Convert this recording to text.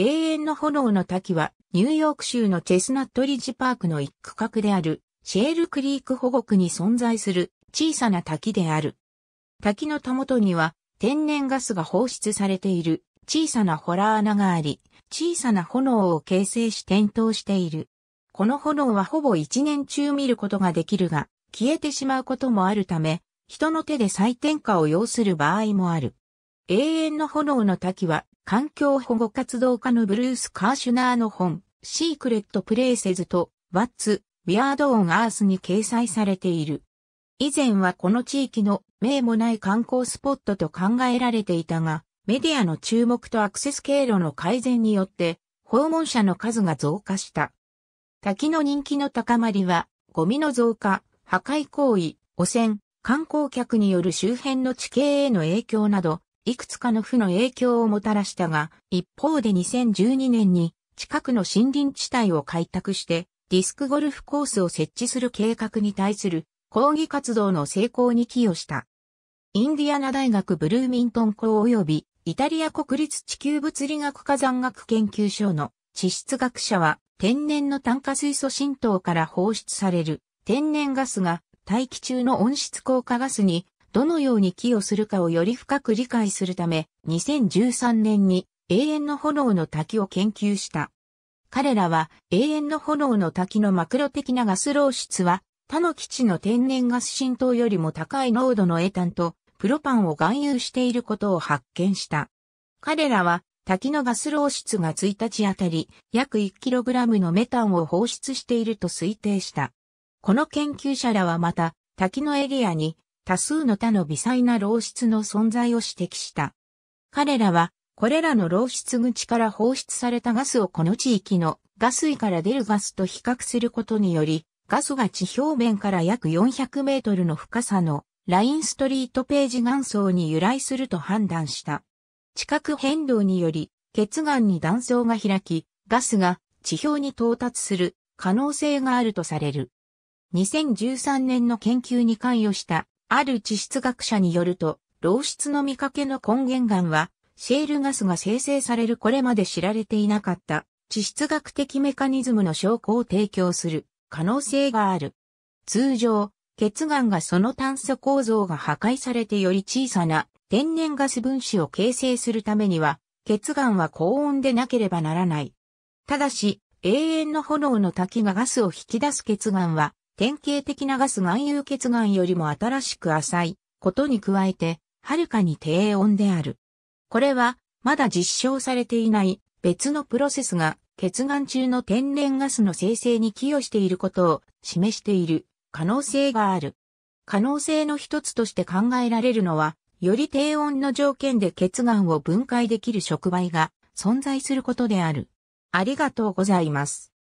永遠の炎の滝は、ニューヨーク州のチェスナットリッジパークの一区画である、シェールクリーク保護区に存在する小さな滝である。滝のたもとには、天然ガスが放出されている小さなホラー穴があり、小さな炎を形成し点灯している。この炎はほぼ一年中見ることができるが、消えてしまうこともあるため、人の手で再点火を要する場合もある。永遠の炎の滝は、環境保護活動家のブルース・カーシュナーの本、シークレット・プレイセズと、What's Weird on Earth に掲載されている。以前はこの地域の名もない観光スポットと考えられていたが、メディアの注目とアクセス経路の改善によって、訪問者の数が増加した。滝の人気の高まりは、ゴミの増加、破壊行為、汚染、観光客による周辺の地形への影響など、いくつかの負の影響をもたらしたが、一方で2012年に近くの森林地帯を開拓してディスクゴルフコースを設置する計画に対する抗議活動の成功に寄与した。インディアナ大学ブルーミントン校及びイタリア国立地球物理学火山学研究所の地質学者は天然の炭化水素浸透から放出される天然ガスが大気中の温室効果ガスにどのように寄与するかをより深く理解するため、2013年に永遠の炎の滝を研究した。彼らは永遠の炎の滝のマクロ的なガス漏出は他の基地の天然ガス浸透よりも高い濃度のエタンとプロパンを含有していることを発見した。彼らは滝のガス漏出が1日あたり約 1kg のメタンを放出していると推定した。この研究者らはまた滝のエリアに多数の他の微細な漏出の存在を指摘した。彼らは、これらの漏出口から放出されたガスをこの地域のガス位から出るガスと比較することにより、ガスが地表面から約400メートルの深さのラインストリートページ岩層に由来すると判断した。地殻変動により、血岩に断層が開き、ガスが地表に到達する可能性があるとされる。2013年の研究に関与したある地質学者によると、漏出の見かけの根源岩は、シェールガスが生成されるこれまで知られていなかった地質学的メカニズムの証拠を提供する可能性がある。通常、血岩がその炭素構造が破壊されてより小さな天然ガス分子を形成するためには、血岩は高温でなければならない。ただし、永遠の炎の滝がガスを引き出す血岩は、典型的なガス含有血岩よりも新しく浅いことに加えて、はるかに低温である。これは、まだ実証されていない別のプロセスが血岩中の天然ガスの生成に寄与していることを示している可能性がある。可能性の一つとして考えられるのは、より低温の条件で血岩を分解できる触媒が存在することである。ありがとうございます。